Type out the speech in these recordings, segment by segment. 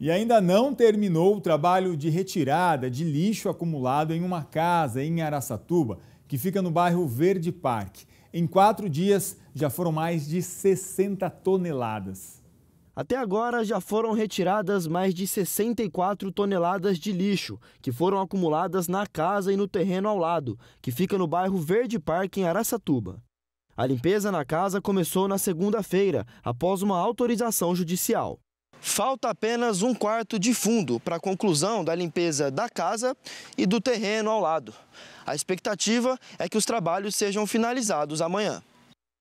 E ainda não terminou o trabalho de retirada de lixo acumulado em uma casa em Araçatuba, que fica no bairro Verde Parque. Em quatro dias, já foram mais de 60 toneladas. Até agora, já foram retiradas mais de 64 toneladas de lixo, que foram acumuladas na casa e no terreno ao lado, que fica no bairro Verde Parque, em Araçatuba. A limpeza na casa começou na segunda-feira, após uma autorização judicial. Falta apenas um quarto de fundo para a conclusão da limpeza da casa e do terreno ao lado. A expectativa é que os trabalhos sejam finalizados amanhã.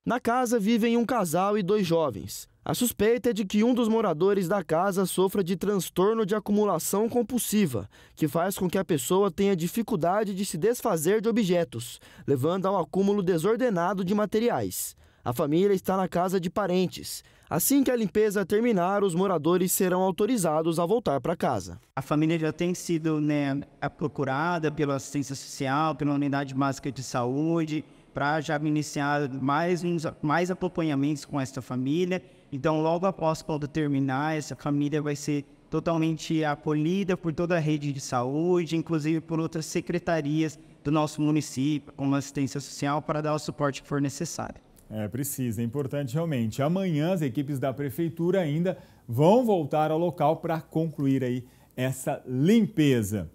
Na casa vivem um casal e dois jovens. A suspeita é de que um dos moradores da casa sofra de transtorno de acumulação compulsiva, que faz com que a pessoa tenha dificuldade de se desfazer de objetos, levando ao acúmulo desordenado de materiais. A família está na casa de parentes. Assim que a limpeza terminar, os moradores serão autorizados a voltar para casa. A família já tem sido né, procurada pela assistência social, pela unidade básica de saúde, para já iniciar mais, uns, mais acompanhamentos com esta família. Então, logo após quando terminar, essa família vai ser totalmente acolhida por toda a rede de saúde, inclusive por outras secretarias do nosso município, como assistência social, para dar o suporte que for necessário. É, precisa, é importante realmente. Amanhã as equipes da prefeitura ainda vão voltar ao local para concluir aí essa limpeza.